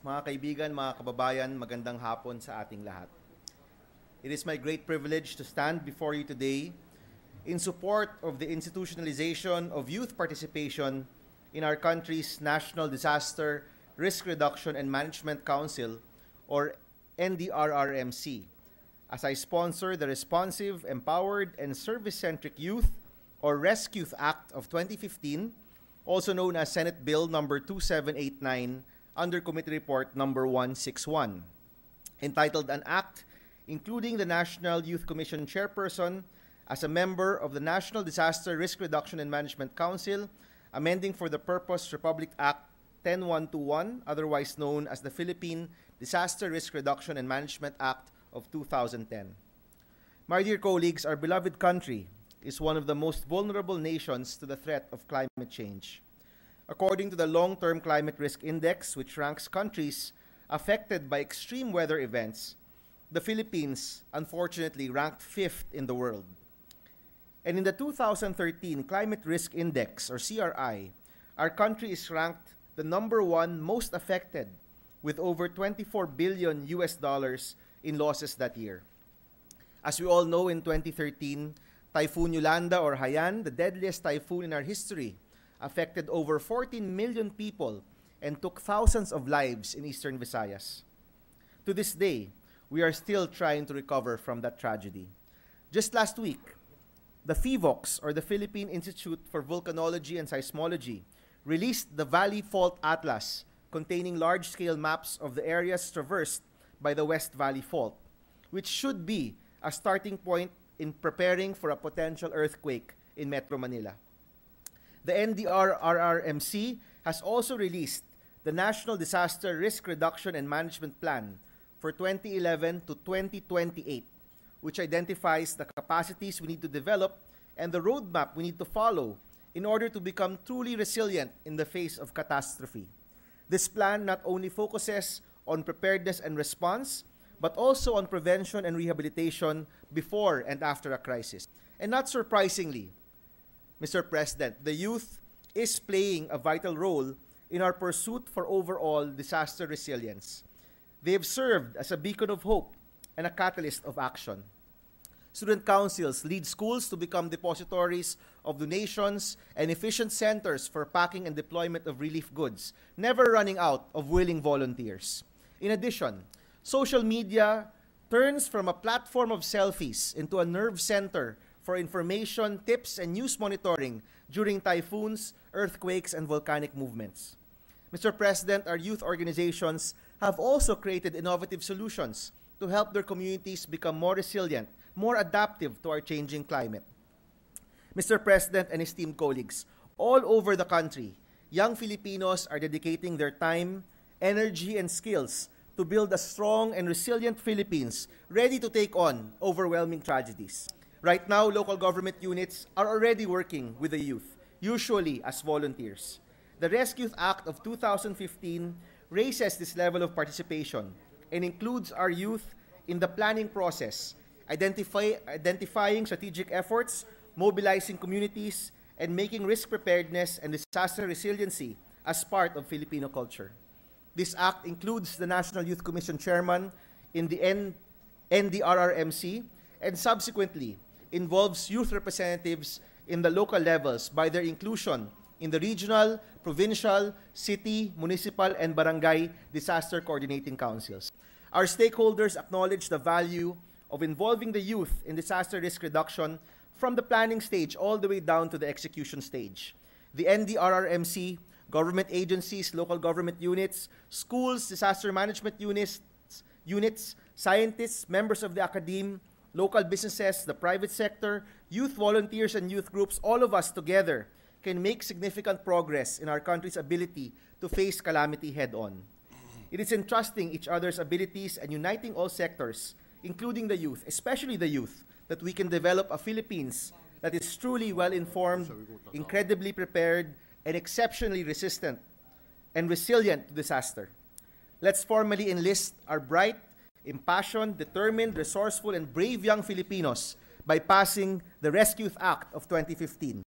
Mga kaibigan, mga kababayan, magandang hapon sa ating lahat. It is my great privilege to stand before you today in support of the institutionalization of youth participation in our country's National Disaster Risk Reduction and Management Council, or NDRRMC, as I sponsor the Responsive, Empowered, and Service-Centric Youth, or Rescue Act of 2015, also known as Senate Bill Number 2789 under Committee Report Number 161, entitled An Act Including the National Youth Commission Chairperson as a member of the National Disaster Risk Reduction and Management Council, amending for the purpose Republic Act 10121, otherwise known as the Philippine Disaster Risk Reduction and Management Act of 2010. My dear colleagues, our beloved country is one of the most vulnerable nations to the threat of climate change according to the Long Term Climate Risk Index, which ranks countries affected by extreme weather events, the Philippines unfortunately ranked fifth in the world. And in the 2013 Climate Risk Index, or CRI, our country is ranked the number one most affected with over 24 billion US dollars in losses that year. As we all know, in 2013, Typhoon Yolanda or Haiyan, the deadliest typhoon in our history, affected over 14 million people and took thousands of lives in eastern Visayas. To this day, we are still trying to recover from that tragedy. Just last week, the FIVOX, or the Philippine Institute for Volcanology and Seismology, released the Valley Fault Atlas, containing large scale maps of the areas traversed by the West Valley Fault, which should be a starting point in preparing for a potential earthquake in Metro Manila the NDRRRMC has also released the National Disaster Risk Reduction and Management Plan for 2011 to 2028, which identifies the capacities we need to develop and the roadmap we need to follow in order to become truly resilient in the face of catastrophe. This plan not only focuses on preparedness and response, but also on prevention and rehabilitation before and after a crisis. And not surprisingly, Mr. President, the youth is playing a vital role in our pursuit for overall disaster resilience. They have served as a beacon of hope and a catalyst of action. Student councils lead schools to become depositories of donations and efficient centers for packing and deployment of relief goods, never running out of willing volunteers. In addition, social media turns from a platform of selfies into a nerve center for information, tips, and news monitoring during typhoons, earthquakes, and volcanic movements. Mr. President, our youth organizations have also created innovative solutions to help their communities become more resilient, more adaptive to our changing climate. Mr. President and esteemed colleagues, all over the country, young Filipinos are dedicating their time, energy, and skills to build a strong and resilient Philippines ready to take on overwhelming tragedies. Right now, local government units are already working with the youth, usually as volunteers. The Rescue Act of 2015 raises this level of participation and includes our youth in the planning process, identify, identifying strategic efforts, mobilizing communities, and making risk preparedness and disaster resiliency as part of Filipino culture. This act includes the National Youth Commission Chairman in the N NDRRMC and subsequently involves youth representatives in the local levels by their inclusion in the regional, provincial, city, municipal, and barangay disaster coordinating councils. Our stakeholders acknowledge the value of involving the youth in disaster risk reduction from the planning stage all the way down to the execution stage. The NDRRMC, government agencies, local government units, schools, disaster management units, units scientists, members of the academe, local businesses, the private sector, youth volunteers, and youth groups, all of us together can make significant progress in our country's ability to face calamity head on. It is entrusting each other's abilities and uniting all sectors, including the youth, especially the youth, that we can develop a Philippines that is truly well informed, incredibly prepared, and exceptionally resistant and resilient to disaster. Let's formally enlist our bright impassioned, determined, resourceful, and brave young Filipinos by passing the Rescue Act of 2015.